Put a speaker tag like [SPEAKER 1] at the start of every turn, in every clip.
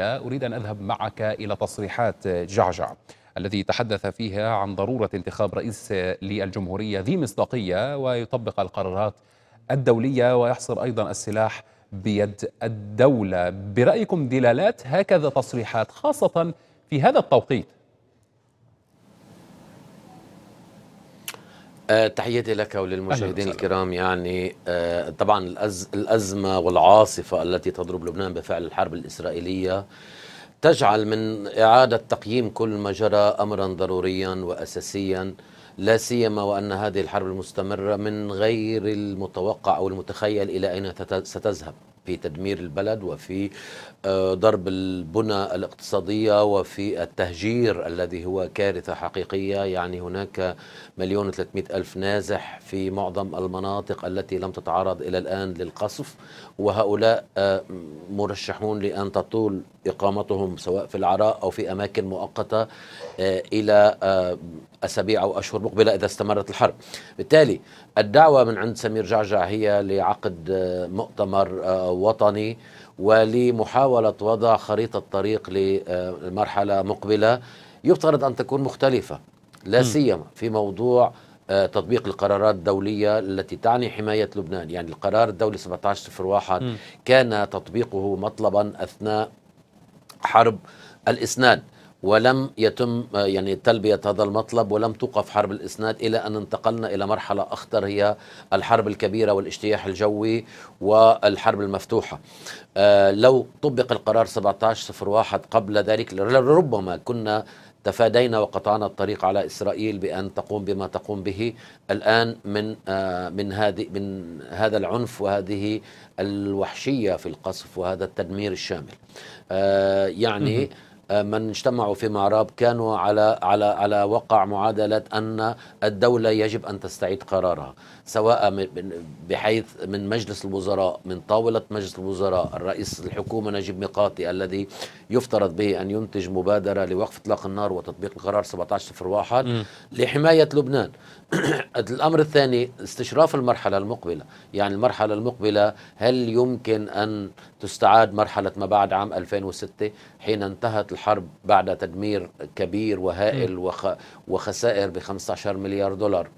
[SPEAKER 1] أريد أن أذهب معك إلى تصريحات جعجع الذي تحدث فيها عن ضرورة انتخاب رئيس للجمهورية ذي مصداقية ويطبق القرارات الدولية ويحصر أيضا السلاح بيد الدولة برأيكم دلالات هكذا تصريحات خاصة في هذا التوقيت
[SPEAKER 2] آه تحياتي لك وللمشاهدين الكرام يعني آه طبعا الأز الأزمة والعاصفة التي تضرب لبنان بفعل الحرب الإسرائيلية تجعل من إعادة تقييم كل ما جرى أمرا ضروريا وأساسيا لا سيما وأن هذه الحرب المستمرة من غير المتوقع أو المتخيل إلى أين ستذهب في تدمير البلد وفي آه، ضرب البنى الاقتصادية وفي التهجير الذي هو كارثة حقيقية يعني هناك مليون وثلاثمائة ألف نازح في معظم المناطق التي لم تتعرض إلى الآن للقصف وهؤلاء آه، مرشحون لأن تطول إقامتهم سواء في العراء أو في أماكن مؤقتة آه، إلى أسابيع أو أشهر مقبلة إذا استمرت الحرب بالتالي الدعوة من عند سمير جعجع هي لعقد مؤتمر وطني ولمحاولة وضع خريطة طريق لمرحلة مقبلة يفترض أن تكون مختلفة لا سيما في موضوع آه، تطبيق القرارات الدولية التي تعني حماية لبنان يعني القرار الدولي 1701 كان تطبيقه مطلبا أثناء حرب الإسنان ولم يتم يعني تلبية هذا المطلب ولم توقف حرب الإسناد إلى أن انتقلنا إلى مرحلة أخطر هي الحرب الكبيرة والاجتياح الجوي والحرب المفتوحة آه، لو طبق القرار 1701 قبل ذلك لربما كنا تفادينا وقطعنا الطريق على اسرائيل بان تقوم بما تقوم به الان من آه من هذه من هذا العنف وهذه الوحشيه في القصف وهذا التدمير الشامل آه يعني آه، من اجتمعوا في معراب كانوا على على على وقع معادله ان الدوله يجب ان تستعيد قرارها سواء بحيث من مجلس الوزراء من طاوله مجلس الوزراء الرئيس الحكومه نجيب ميقاتي الذي يفترض به ان ينتج مبادره لوقف اطلاق النار وتطبيق القرار 1701 لحمايه لبنان الامر الثاني استشراف المرحله المقبله يعني المرحله المقبله هل يمكن ان تستعاد مرحله ما بعد عام 2006 حين انتهت الحرب بعد تدمير كبير وهائل وخ وخسائر ب 15 مليار دولار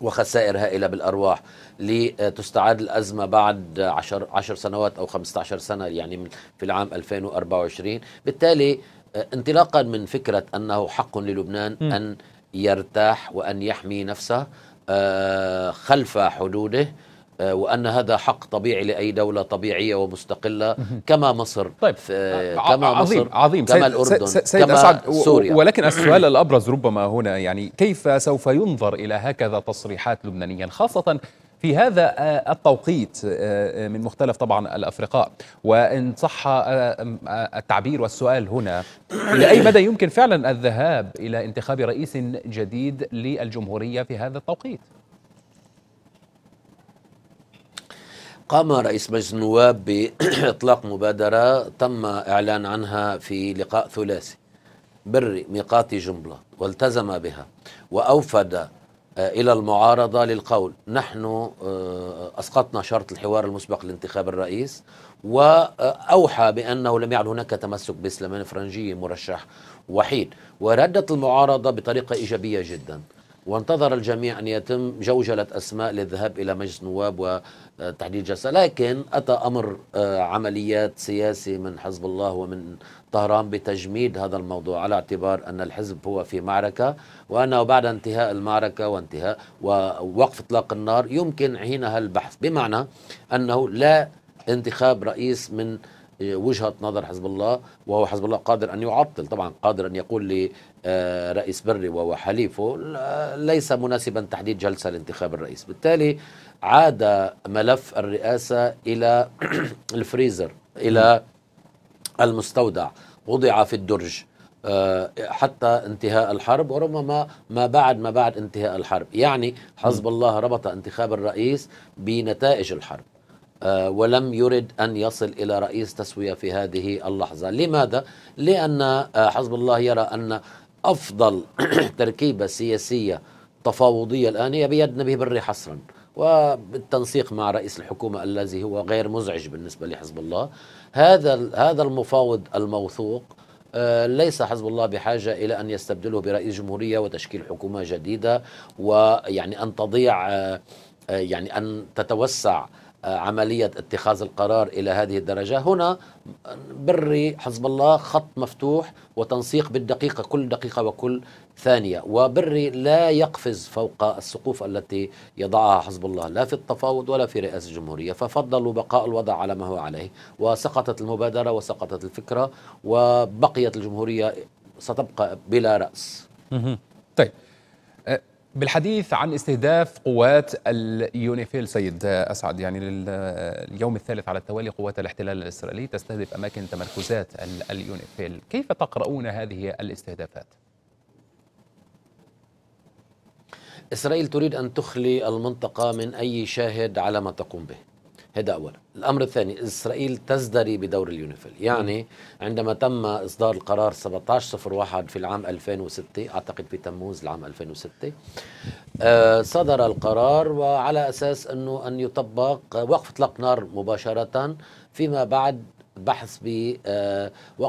[SPEAKER 2] وخسائر هائلة بالأرواح لتستعاد الأزمة بعد 10 10 سنوات أو 15 سنة يعني في العام 2024 بالتالي آه، انطلاقا من فكرة أنه حق للبنان م. أن يرتاح وأن يحمي نفسه آه، خلف حدوده آه، وأن هذا حق طبيعي لأي دولة طبيعية ومستقلة كما مصر طيب آه، آه، كما عظيم مصر عظيم كما سيد الأردن سيد كما أسعد سوريا ولكن السؤال
[SPEAKER 1] الأبرز ربما هنا يعني كيف سوف ينظر إلى هكذا تصريحات لبنانيا خاصة في هذا التوقيت من مختلف طبعا الافرقاء وان صح التعبير والسؤال هنا الى اي مدى يمكن فعلا الذهاب الى انتخاب رئيس جديد للجمهوريه في هذا التوقيت؟
[SPEAKER 2] قام رئيس مجلس النواب بإطلاق مبادرة تم إعلان عنها في لقاء ثلاثي بر ميقات جملة والتزم بها وأوفد آه، إلى المعارضة للقول نحن آه، أسقطنا شرط الحوار المسبق لانتخاب الرئيس وأوحى بأنه لم يعد هناك تمسك بسلمان فرنجي مرشح وحيد وردت المعارضة بطريقة إيجابية جداً وانتظر الجميع أن يتم جوجلة أسماء للذهاب إلى مجلس النواب وتحديد جلسة لكن أتى أمر آه، عمليات سياسي من حزب الله ومن طهران بتجميد هذا الموضوع على اعتبار أن الحزب هو في معركة وأنه بعد انتهاء المعركة وانتهاء ووقف إطلاق النار يمكن حينها البحث بمعنى أنه لا انتخاب رئيس من وجهه نظر حزب الله وهو حزب الله قادر ان يعطل طبعا قادر ان يقول لرئيس آه، بري وهو حليفه ليس مناسبا تحديد جلسه لانتخاب الرئيس بالتالي عاد ملف الرئاسه الى الفريزر الى المستودع وضع في الدرج آه، حتى انتهاء الحرب وربما ما بعد ما بعد انتهاء الحرب يعني حزب الله ربط انتخاب الرئيس بنتائج الحرب آه، ولم يرد أن يصل إلى رئيس تسوية في هذه اللحظة لماذا؟ لأن آه، حزب الله يرى أن أفضل تركيبة سياسية تفاوضية الآن هي بيد نبيه بري حصرا وبالتنسيق مع رئيس الحكومة الذي هو غير مزعج بالنسبة لحزب الله هذا هذا المفاوض الموثوق آه، ليس حزب الله بحاجة إلى أن يستبدله برئيس جمهورية وتشكيل حكومة جديدة ويعني أن تضيع يعني أن تتوسع آه، عملية اتخاذ القرار إلى هذه الدرجة هنا بري حزب الله خط مفتوح وتنسيق بالدقيقة كل دقيقة وكل ثانية وبري لا يقفز فوق السقوف التي يضعها حزب الله لا في التفاوض ولا في رئاسة الجمهورية ففضلوا بقاء الوضع على ما هو عليه وسقطت المبادرة وسقطت الفكرة
[SPEAKER 1] وبقيت الجمهورية ستبقى بلا رأس طيب آه، بالحديث عن استهداف قوات اليونيفيل سيد أسعد يعني لليوم الثالث على التوالي قوات الاحتلال الإسرائيلي تستهدف أماكن تمركزات اليونيفيل كيف تقرؤون هذه الاستهدافات؟
[SPEAKER 2] إسرائيل تريد أن تخلي المنطقة من أي شاهد على ما تقوم به هذا أولا الأمر الثاني إسرائيل تزدري بدور اليونيفيل يعني عندما تم إصدار القرار 1701 في العام 2006 أعتقد بتموز العام 2006 آه، صدر القرار وعلى أساس أنه أن يطبق وقف إطلاق نار مباشرة فيما بعد بحث بوقف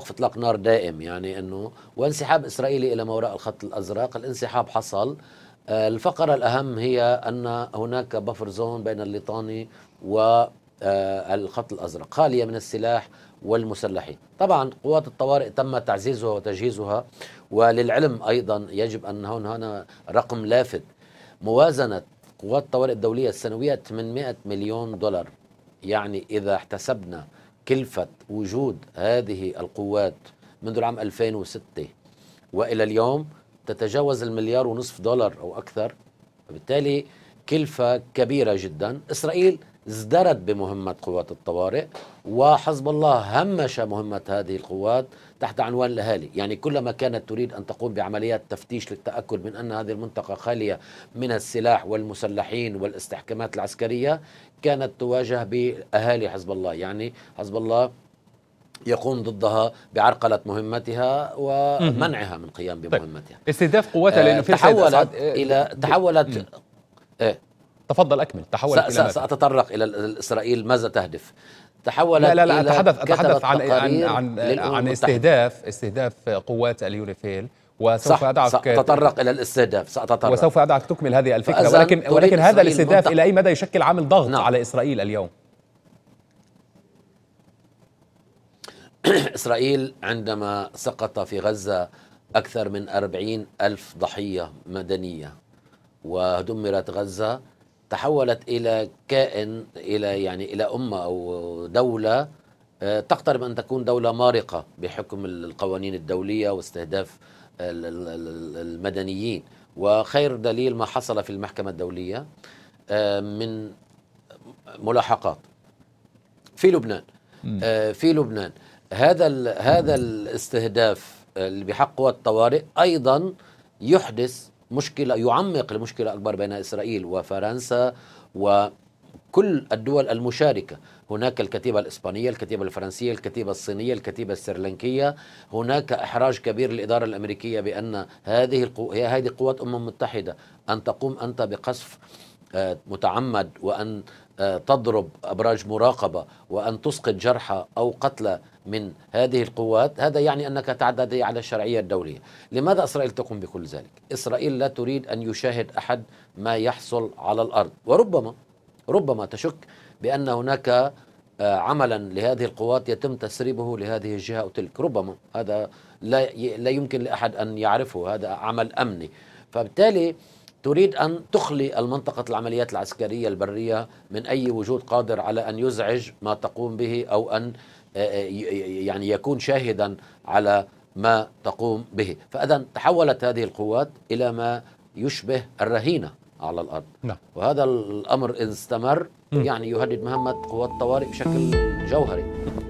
[SPEAKER 2] آه، اطلاق نار دائم يعني انه وانسحاب اسرائيلي الى ما وراء الخط الازرق، الانسحاب حصل آه، الفقره الاهم هي ان هناك بفر زون بين الليطاني والخط آه، الأزرق خالية من السلاح والمسلحين طبعا قوات الطوارئ تم تعزيزها وتجهيزها وللعلم أيضا يجب أن هون هنا رقم لافت موازنة قوات الطوارئ الدولية السنوية 800 مليون دولار يعني إذا احتسبنا كلفة وجود هذه القوات منذ العام 2006 وإلى اليوم تتجاوز المليار ونصف دولار أو أكثر فبالتالي كلفة كبيرة جدا إسرائيل ازدرت بمهمة قوات الطوارئ وحزب الله همش مهمة هذه القوات تحت عنوان الأهالي يعني كلما كانت تريد أن تقوم بعمليات تفتيش للتأكد من أن هذه المنطقة خالية من السلاح والمسلحين والاستحكامات العسكرية كانت تواجه بأهالي حزب الله يعني حزب الله يقوم ضدها بعرقلة مهمتها ومنعها من قيام طيب. بمهمتها
[SPEAKER 1] طيب. استهداف قواتها لأنه في آه، تحولت إلى تحولت
[SPEAKER 2] إيه تفضل أكمل تحول سأتطرق إلى إسرائيل ماذا تهدف تحولت لا لا لا أتحدث, أتحدث عن, عن, عن, عن استهداف
[SPEAKER 1] استهداف قوات اليونيفيل وسوف صح أدعك سأتطرق إلى الاستهداف سأتطرق وسوف أدعك تكمل هذه الفكرة ولكن ولكن هذا الاستهداف إلى أي مدى يشكل عامل ضغط نعم. على إسرائيل اليوم؟ إسرائيل
[SPEAKER 2] عندما سقط في غزة أكثر من أربعين ألف ضحية مدنية ودمرت غزة تحولت الى كائن الى يعني الى امه او دوله آه، تقترب ان تكون دوله مارقه بحكم القوانين الدوليه واستهداف المدنيين وخير دليل ما حصل في المحكمه الدوليه آه، من ملاحقات في لبنان آه، في لبنان هذا هذا الاستهداف اللي بحق قوى الطوارئ ايضا يحدث مشكلة يعمق المشكلة أكبر بين إسرائيل وفرنسا و كل الدول المشاركة هناك الكتيبة الإسبانية الكتيبة الفرنسية الكتيبة الصينية الكتيبة السريلانكية هناك إحراج كبير للإدارة الأمريكية بأن هذه القو... هذه قوات أمم متحدة أن تقوم أنت بقصف آه، متعمد وأن آه، تضرب أبراج مراقبة وأن تسقط جرحى أو قتلى من هذه القوات هذا يعني أنك تعتدي على الشرعية الدولية لماذا إسرائيل تقوم بكل ذلك؟ إسرائيل لا تريد أن يشاهد أحد ما يحصل على الأرض وربما ربما تشك بأن هناك آه، عملا لهذه القوات يتم تسريبه لهذه الجهة أو تلك ربما هذا لا لا يمكن لأحد أن يعرفه هذا عمل أمني فبالتالي تريد أن تخلي المنطقة العمليات العسكرية البرية من أي وجود قادر على أن يزعج ما تقوم به أو أن آه، آه، يعني يكون شاهدا على ما تقوم به فإذا تحولت هذه القوات إلى ما يشبه الرهينة على الأرض نعم. وهذا الأمر إن استمر يعني يهدد مهمة قوات الطوارئ بشكل جوهري